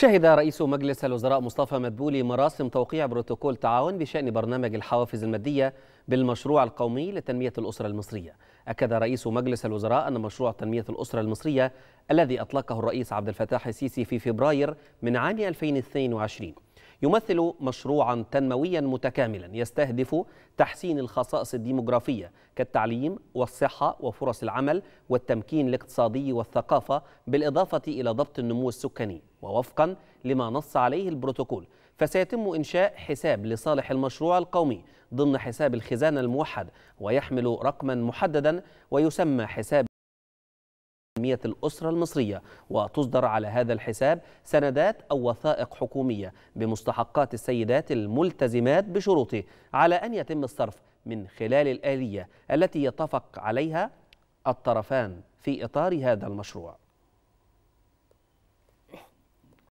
شهد رئيس مجلس الوزراء مصطفى مدبولي مراسم توقيع بروتوكول تعاون بشأن برنامج الحوافز المادية بالمشروع القومي لتنمية الأسرة المصرية أكد رئيس مجلس الوزراء أن مشروع تنمية الأسرة المصرية الذي أطلقه الرئيس عبد الفتاح السيسي في فبراير من عام 2022 يمثل مشروعا تنمويا متكاملا يستهدف تحسين الخصائص الديموغرافية كالتعليم والصحة وفرص العمل والتمكين الاقتصادي والثقافة بالإضافة إلى ضبط النمو السكاني ووفقا لما نص عليه البروتوكول فسيتم إنشاء حساب لصالح المشروع القومي ضمن حساب الخزانة الموحد ويحمل رقما محددا ويسمى حساب أهمية الأسرة المصرية وتصدر على هذا الحساب سندات أو وثائق حكومية بمستحقات السيدات الملتزمات بشروطه على أن يتم الصرف من خلال الآلية التي يتفق عليها الطرفان في إطار هذا المشروع